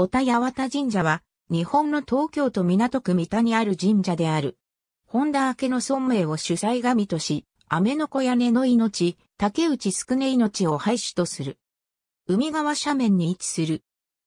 小田八幡神社は、日本の東京都港区三田にある神社である。本田明の尊名を主催神とし、雨の子屋根の命、竹内宿ね命を廃止とする。海側斜面に位置する。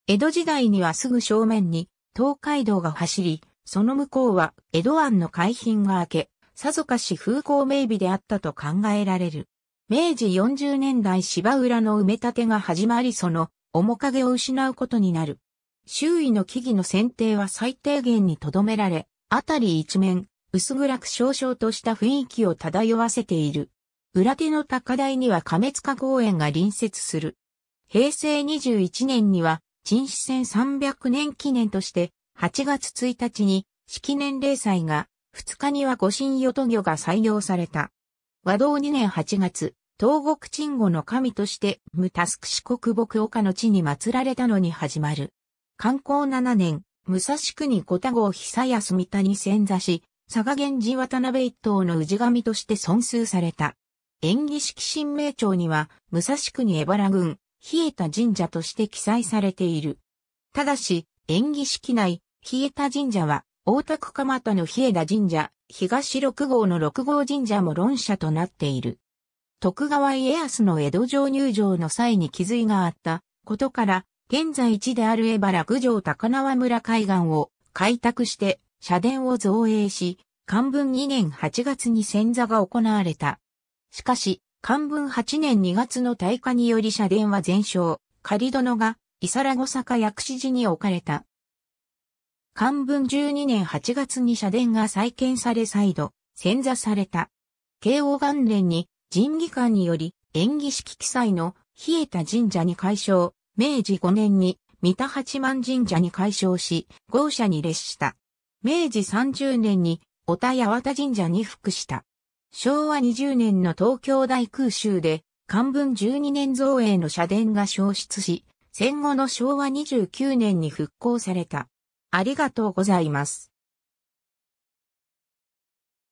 江戸時代にはすぐ正面に東海道が走り、その向こうは江戸湾の海浜が明け、さぞかし風光明媚であったと考えられる。明治40年代芝浦の埋め立てが始まりその面影を失うことになる。周囲の木々の剪定は最低限に留められ、あたり一面、薄暗く少々とした雰囲気を漂わせている。裏手の高台には亀塚公園が隣接する。平成21年には、陳市戦300年記念として、8月1日に、式年齢祭が、2日には御神与都魚が採用された。和道2年8月、東国鎮護の神として、無タスク四国牧岡の地に祀られたのに始まる。観光7年、武蔵国小田号久安三谷千座し、佐賀源氏渡辺一党の氏神として尊崇された。演技式新名庁には、武蔵国荏原郡、冷えた神社として記載されている。ただし、演技式内、冷えた神社は、大田区蒲田の冷えた神社、東六号の六号神社も論者となっている。徳川家康の江戸城入城の際に気づいがあったことから、現在地である江原九条高輪村海岸を開拓して社殿を造営し、漢文2年8月に戦座が行われた。しかし、漢文8年2月の大火により社殿は全焼、仮殿が、伊皿小坂薬師寺に置かれた。漢文12年8月に社殿が再建され再度、潜座された。慶応元年に、神技官により、演技式記載の、冷えた神社に解消、明治5年に三田八幡神社に改称し、豪社に列した。明治30年に小田八幡神社に服した。昭和20年の東京大空襲で、漢文12年造営の社殿が消失し、戦後の昭和29年に復興された。ありがとうございます。